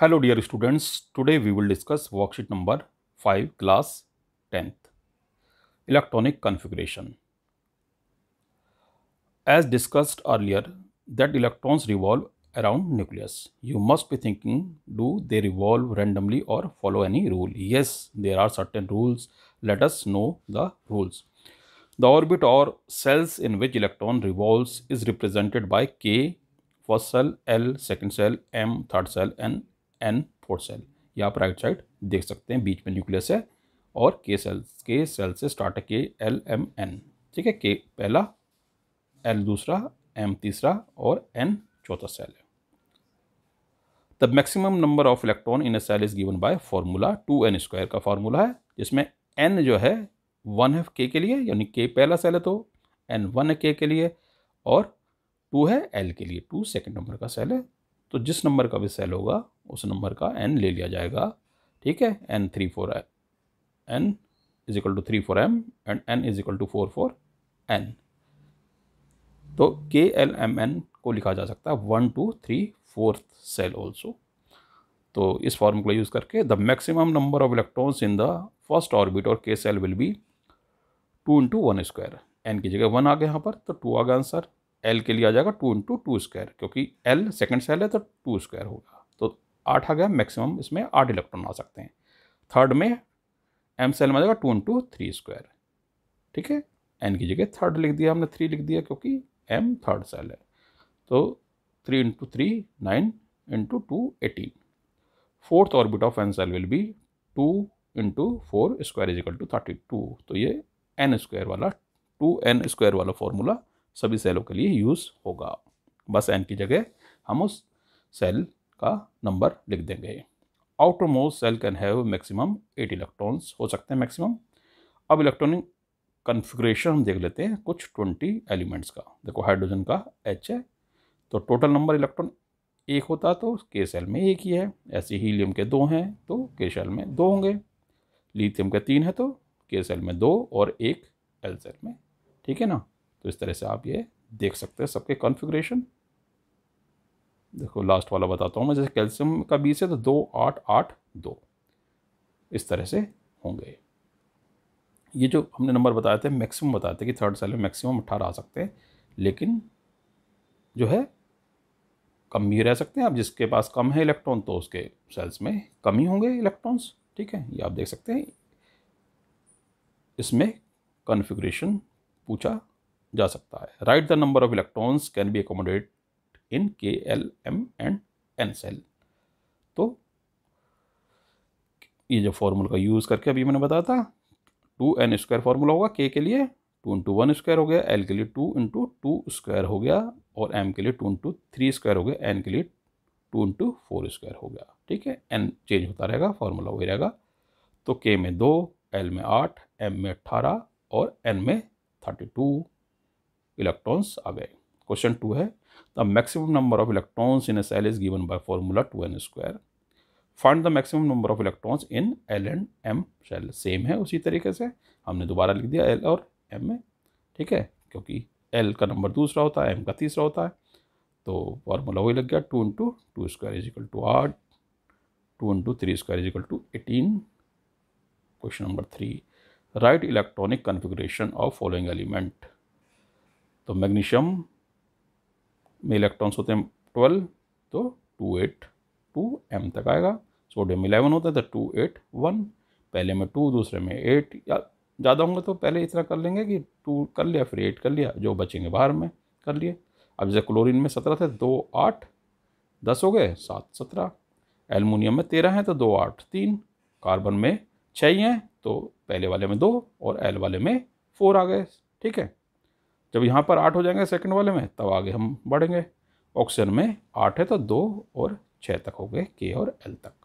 Hello dear students, today we will discuss worksheet number 5 class 10th electronic configuration. As discussed earlier that electrons revolve around nucleus. You must be thinking do they revolve randomly or follow any rule? Yes, there are certain rules. Let us know the rules. The orbit or cells in which electron revolves is represented by K first cell, L second cell, M third cell and N four shell ये आप right side देख सकते हैं बीच में nucleus है और K cell के cell से स्टार्ट है के एल एम एन ठीक है के पहला एल दूसरा एम तीसरा और एन चौथा सेल है the maximum number of electron in a shell is given by formula two N square का फार्मूला है जिसमें एन जो है वन है के के लिए यानी के पहला सेल है तो एन वन है के के लिए और टू है एल के लिए टू सेकेंड नंबर का सेल है तो जिस नंबर का भी सेल होगा उस नंबर का एन ले लिया जाएगा ठीक है N three four N is equal to three four M and N is equal to four four N तो के एल एम एन को लिखा जा सकता है one two three fourth shell also तो इस फॉर्म को यूज़ करके the maximum number of electrons in the first orbit और K shell will be two into one square N की जगह वन आ गया यहाँ पर तो टू आ गया आंसर एल के लिए आ जाएगा टू इंटू टू स्क्वायर क्योंकि एल सेकेंड सेल है तो टू स्क्वायर होगा आठ आ गया मैक्सिमम इसमें आठ इलेक्ट्रॉन आ सकते हैं थर्ड में एम सेल में आ जाएगा टू इंटू थ्री स्क्वायर ठीक है एन की जगह थर्ड लिख दिया हमने थ्री लिख दिया क्योंकि एम थर्ड सेल है तो three into three nine into two eighteen fourth orbit of N shell will be two into four square is equal to thirty two तो ये एन स्क्वायर वाला टू एन स्क्वायर वाला formula सभी सेलों के लिए यूज़ होगा बस एन की जगह हम उस सेल का नंबर लिख देंगे outermost shell can have maximum eight electrons हो सकते हैं मैक्सिमम अब इलेक्ट्रॉनिक कन्फिग्रेशन हम देख लेते हैं कुछ ट्वेंटी एलिमेंट्स का देखो हाइड्रोजन का एच है तो टोटल नंबर इलेक्ट्रॉन एक होता तो के सेल में एक ही है ऐसे हीलियम के दो हैं तो के सेल में दो होंगे लिथियम के तीन है तो के सेल में दो और एक एल सेल में ठीक है ना तो इस तरह से आप ये देख सकते हैं सबके कॉन्फ़िगरेशन देखो लास्ट वाला बताता हूँ मैं जैसे कैल्शियम का बीस है तो दो आठ आठ दो इस तरह से होंगे ये जो हमने नंबर बताए थे मैक्सिमम बताए थे कि थर्ड सेल में मैक्सिमम अट्ठारह आ सकते हैं लेकिन जो है कम भी रह सकते हैं अब जिसके पास कम है इलेक्ट्रॉन तो उसके सेल्स में कम ही होंगे इलेक्ट्रॉन्स ठीक है ये आप देख सकते हैं इसमें कॉन्फ़िगरेशन पूछा जा सकता है right the number of electrons can be accommodate in K L M and N shell तो ये जो फॉर्मूला का यूज़ करके अभी मैंने बताया था टू एन स्क्वायर फार्मूला होगा के के लिए टू इंटू वन स्क्वायर हो गया एल के लिए टू इंटू टू स्क्वायर हो गया और एम के लिए टू इंटू थ्री स्क्वायर हो गया एन के लिए टू इंटू फोर स्क्वायर हो गया ठीक है एन चेंज होता रहेगा फार्मूला वही रहेगा तो के में दो एल में आठ एम में अट्ठारह और एन में थर्टी टू इलेक्ट्रॉन्स आ गए क्वेश्चन टू है The maximum number of electrons in a is given by formula two N square find the maximum number of electrons in L and M shell. Same है उसी तरीके से हमने दोबारा लिख दिया एल और एम में ठीक है क्योंकि एल का नंबर दूसरा होता है एम का तीसरा होता है तो फार्मूला वही लग गया two into two square is equal to आठ two into three square is equal to eighteen question number three right electronic configuration of following element तो मैग्नीशियम में इलेक्ट्रॉन्स होते हैं ट्वेल्व तो टू एट टू एम तक आएगा सोडियम इलेवन होता है तो टू एट वन पहले में टू दूसरे में एट या ज़्यादा होंगे तो पहले इतना कर लेंगे कि टू कर लिया फिर एट कर लिया जो बचेंगे बाहर में कर लिए अब जैसे क्लोरीन में सत्रह थे दो आठ दस हो गए सात सत्रह एलमोनियम में तेरह हैं तो दो आठ तीन कार्बन में छः ही हैं तो पहले वाले में दो और एल वाले में फोर आ गए ठीक है जब यहाँ पर आठ हो जाएंगे सेकंड वाले में तब आगे हम बढ़ेंगे ऑक्सीजन में आठ है तो दो और छः तक हो गए के और एल तक